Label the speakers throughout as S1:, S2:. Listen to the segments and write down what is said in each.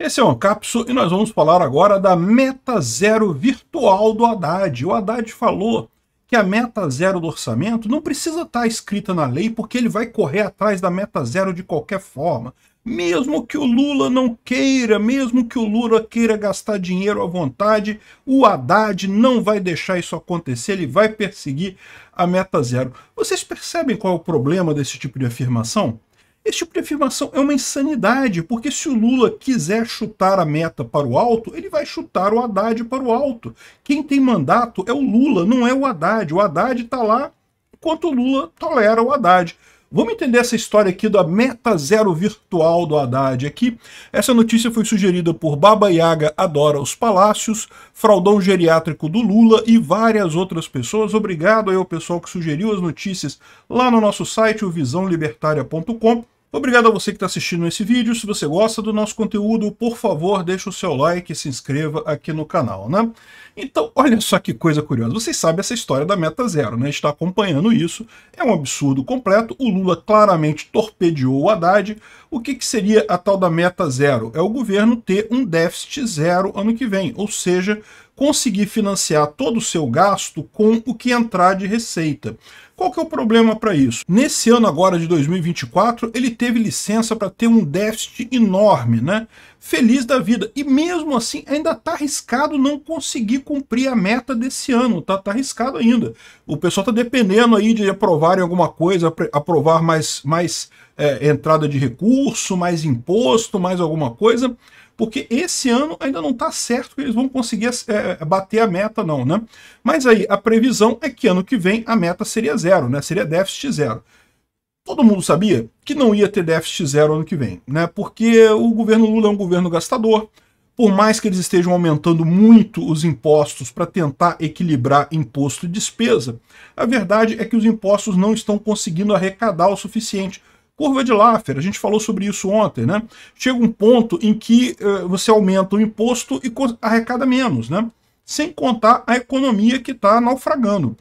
S1: Esse é o Ancapsu e nós vamos falar agora da meta zero virtual do Haddad. O Haddad falou que a meta zero do orçamento não precisa estar tá escrita na lei porque ele vai correr atrás da meta zero de qualquer forma. Mesmo que o Lula não queira, mesmo que o Lula queira gastar dinheiro à vontade, o Haddad não vai deixar isso acontecer, ele vai perseguir a meta zero. Vocês percebem qual é o problema desse tipo de afirmação? Esse tipo de afirmação é uma insanidade, porque se o Lula quiser chutar a meta para o alto, ele vai chutar o Haddad para o alto. Quem tem mandato é o Lula, não é o Haddad. O Haddad está lá enquanto o Lula tolera o Haddad. Vamos entender essa história aqui da meta zero virtual do Haddad aqui. Essa notícia foi sugerida por Baba Yaga Adora os Palácios, Fraudão Geriátrico do Lula e várias outras pessoas. Obrigado aí ao pessoal que sugeriu as notícias lá no nosso site, o Obrigado a você que está assistindo esse vídeo. Se você gosta do nosso conteúdo, por favor, deixe o seu like e se inscreva aqui no canal, né? Então, olha só que coisa curiosa. Vocês sabem essa história da meta zero, né? Está acompanhando isso. É um absurdo completo. O Lula claramente torpedeou o Haddad. O que, que seria a tal da meta zero? É o governo ter um déficit zero ano que vem, ou seja, conseguir financiar todo o seu gasto com o que entrar de receita. Qual que é o problema para isso? Nesse ano agora de 2024, ele teve licença para ter um déficit enorme, né? Feliz da vida. E mesmo assim, ainda está arriscado não conseguir cumprir a meta desse ano, tá? Tá arriscado ainda. O pessoal está dependendo aí de aprovarem alguma coisa, aprovar mais, mais é, entrada de recurso, mais imposto, mais alguma coisa porque esse ano ainda não está certo que eles vão conseguir é, é, bater a meta não, né? Mas aí a previsão é que ano que vem a meta seria zero, né? Seria déficit zero. Todo mundo sabia que não ia ter déficit zero ano que vem, né? Porque o governo Lula é um governo gastador, por mais que eles estejam aumentando muito os impostos para tentar equilibrar imposto e despesa, a verdade é que os impostos não estão conseguindo arrecadar o suficiente Curva de Laffer, a gente falou sobre isso ontem, né? Chega um ponto em que uh, você aumenta o imposto e arrecada menos, né? Sem contar a economia que está naufragando.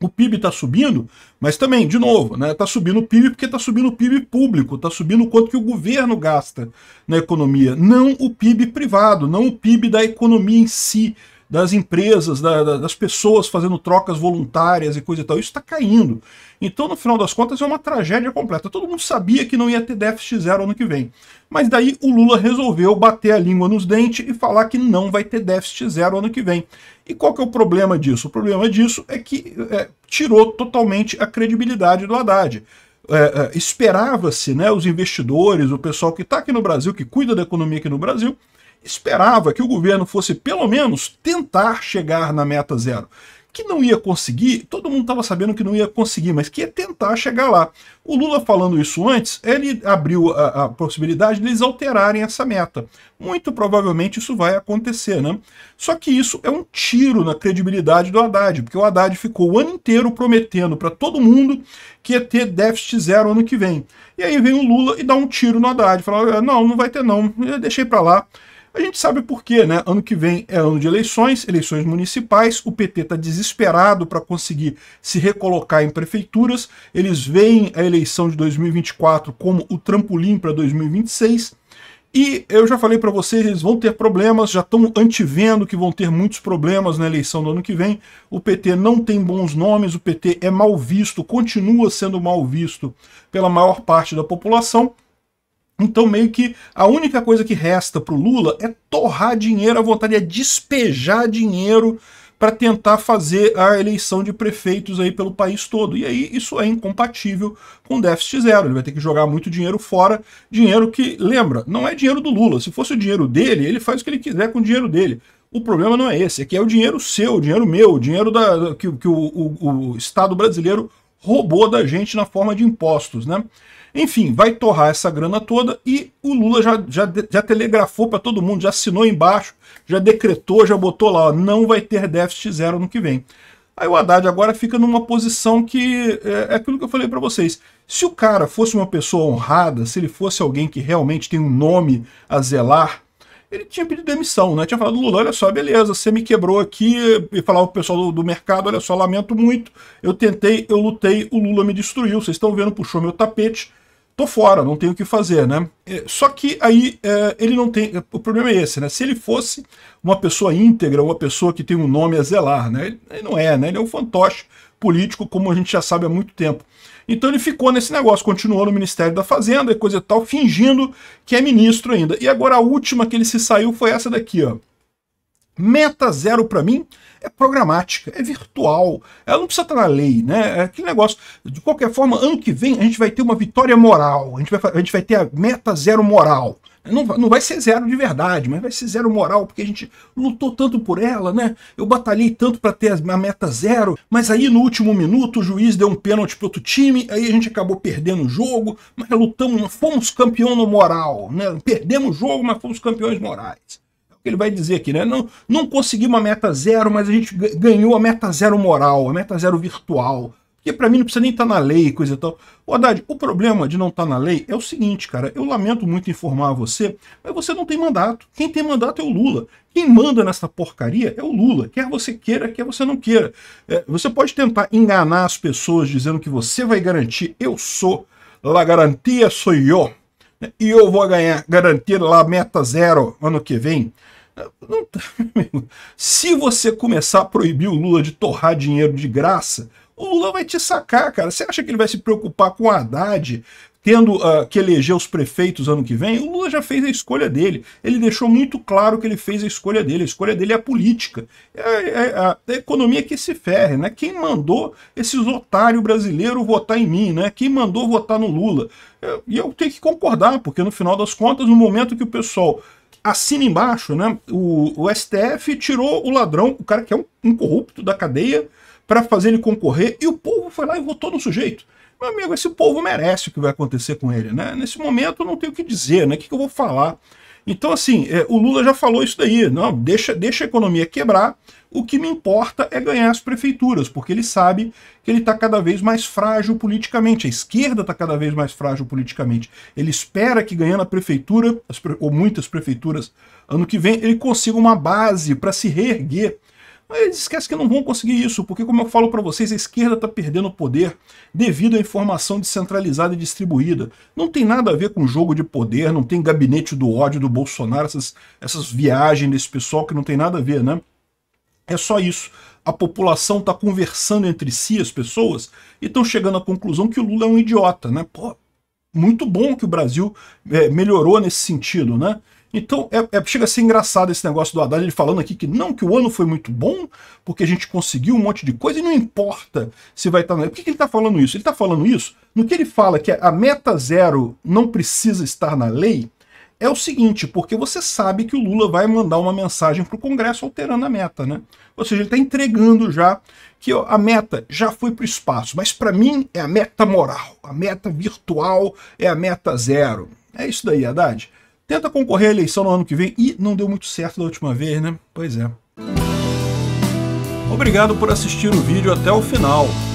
S1: O PIB está subindo, mas também, de novo, né? Está subindo o PIB porque está subindo o PIB público, está subindo o quanto que o governo gasta na economia, não o PIB privado, não o PIB da economia em si das empresas, da, da, das pessoas fazendo trocas voluntárias e coisa e tal. Isso está caindo. Então, no final das contas, é uma tragédia completa. Todo mundo sabia que não ia ter déficit zero ano que vem. Mas daí o Lula resolveu bater a língua nos dentes e falar que não vai ter déficit zero ano que vem. E qual que é o problema disso? O problema disso é que é, tirou totalmente a credibilidade do Haddad. É, é esperava-se, né, os investidores, o pessoal que está aqui no Brasil, que cuida da economia aqui no Brasil, esperava que o governo fosse, pelo menos, tentar chegar na meta zero. Que não ia conseguir, todo mundo estava sabendo que não ia conseguir, mas que ia tentar chegar lá. O Lula falando isso antes, ele abriu a, a possibilidade de eles alterarem essa meta. Muito provavelmente isso vai acontecer, né? Só que isso é um tiro na credibilidade do Haddad, porque o Haddad ficou o ano inteiro prometendo para todo mundo que ia ter déficit zero ano que vem. E aí vem o Lula e dá um tiro no Haddad, fala: não, não vai ter não, eu deixei para lá a gente sabe por quê, né? Ano que vem é ano de eleições, eleições municipais, o PT está desesperado para conseguir se recolocar em prefeituras, eles veem a eleição de 2024 como o trampolim para 2026. E eu já falei para vocês, eles vão ter problemas, já estão antevendo que vão ter muitos problemas na eleição do ano que vem. O PT não tem bons nomes, o PT é mal visto, continua sendo mal visto pela maior parte da população. Então, meio que a única coisa que resta para o Lula é torrar dinheiro à vontade, é despejar dinheiro para tentar fazer a eleição de prefeitos aí pelo país todo. E aí isso é incompatível com déficit zero. Ele vai ter que jogar muito dinheiro fora, dinheiro que, lembra, não é dinheiro do Lula. Se fosse o dinheiro dele, ele faz o que ele quiser com o dinheiro dele. O problema não é esse, é que é o dinheiro seu, o dinheiro meu, o dinheiro da, que, que o, o, o Estado brasileiro roubou da gente na forma de impostos, né? Enfim, vai torrar essa grana toda e o Lula já, já, já telegrafou para todo mundo, já assinou embaixo, já decretou, já botou lá, ó, não vai ter déficit zero no que vem. Aí o Haddad agora fica numa posição que é, é aquilo que eu falei para vocês. Se o cara fosse uma pessoa honrada, se ele fosse alguém que realmente tem um nome a zelar, ele tinha pedido demissão, né? Tinha falado, Lula, olha só, beleza, você me quebrou aqui, e falava pro pessoal do, do, mercado, olha só, lamento muito, eu tentei, eu lutei, o Lula me destruiu, vocês estão vendo, puxou meu tapete, tô fora, não tenho o que fazer, né? É, só que aí é, ele não tem, o problema é esse, né? Se ele fosse uma pessoa íntegra, uma pessoa que tem um nome a zelar, né? Ele não é, né? Ele é um fantoche político, como a gente já sabe há muito tempo. Então ele ficou nesse negócio, continuou no Ministério da Fazenda e coisa e tal, fingindo que é ministro ainda. E agora a última que ele se saiu foi essa daqui, ó. Meta zero para mim é programática, é virtual, ela não precisa estar na lei, né? É aquele negócio. De qualquer forma, ano que vem a gente vai ter uma vitória moral, a gente vai, a gente vai ter a meta zero moral. Não, não vai ser zero de verdade, mas vai ser zero moral, porque a gente lutou tanto por ela, né? Eu batalhei tanto para ter a meta zero, mas aí no último minuto o juiz deu um pênalti pro outro time, aí a gente acabou perdendo o jogo, mas lutamos, fomos campeão no moral, né? Perdemos o jogo, mas fomos campeões morais é que ele vai dizer aqui, né? Não, não conseguimos a meta zero, mas a gente ganhou a meta zero moral, a meta zero virtual, porque para mim não precisa nem estar tá na lei, coisa e tal. O Haddad, o problema de não estar tá na lei é o seguinte, cara. Eu lamento muito informar a você, mas você não tem mandato. Quem tem mandato é o Lula. Quem manda nessa porcaria é o Lula. Quer você queira, quer você não queira. É, você pode tentar enganar as pessoas dizendo que você vai garantir. Eu sou. La garantia sou eu. Né? E eu vou ganhar, garantir lá meta zero ano que vem. É, não, tá, se você começar a proibir o Lula de torrar dinheiro de graça, o Lula vai te sacar, cara. Você acha que ele vai se preocupar com o Haddad tendo uh, que eleger os prefeitos ano que vem, o Lula já fez a escolha dele. Ele deixou muito claro que ele fez a escolha dele. A escolha dele é a política. É, é, a, é a economia que se ferre, né? Quem mandou esses otários brasileiros votar em mim, né? Quem mandou votar no Lula? É, e eu, eu tenho que concordar, porque no final das contas, no momento que o pessoal assina embaixo, né? O, o, STF tirou o ladrão, o cara que é um, um corrupto da cadeia, para fazer ele concorrer, e o povo foi lá e votou no sujeito. Meu amigo, esse povo merece o que vai acontecer com ele, né? Nesse momento eu não tenho o que dizer, né? O que, que eu vou falar? Então, assim, é, o Lula já falou isso daí, não, deixa, deixa a economia quebrar, o que me importa é ganhar as prefeituras, porque ele sabe que ele está cada vez mais frágil politicamente. A esquerda está cada vez mais frágil politicamente. Ele espera que ganhando a prefeitura, ou muitas prefeituras, ano que vem, ele consiga uma base para se reerguer. Mas eles esquecem que não vão conseguir isso, porque como eu falo para vocês, a esquerda está perdendo poder devido à informação descentralizada e distribuída. Não tem nada a ver com jogo de poder, não tem gabinete do ódio do Bolsonaro, essas, essas viagens desse pessoal que não tem nada a ver, né? É só isso. A população está conversando entre si, as pessoas, e estão chegando à conclusão que o Lula é um idiota, né? Pô, muito bom que o Brasil é, melhorou nesse sentido, né? Então, é, é, chega a ser engraçado esse negócio do Haddad, ele falando aqui que não, que o ano foi muito bom, porque a gente conseguiu um monte de coisa e não importa se vai estar... Tá Por que, que ele está falando isso? Ele está falando isso no que ele fala que a meta zero não precisa estar na lei, é o seguinte, porque você sabe que o Lula vai mandar uma mensagem para o Congresso alterando a meta, né? Ou seja, ele está entregando já que a meta já foi para o espaço, mas para mim é a meta moral, a meta virtual é a meta zero. É isso daí, Haddad. Tenta concorrer à eleição no ano que vem e não deu muito certo da última vez, né? Pois é. Obrigado por assistir o vídeo até o final.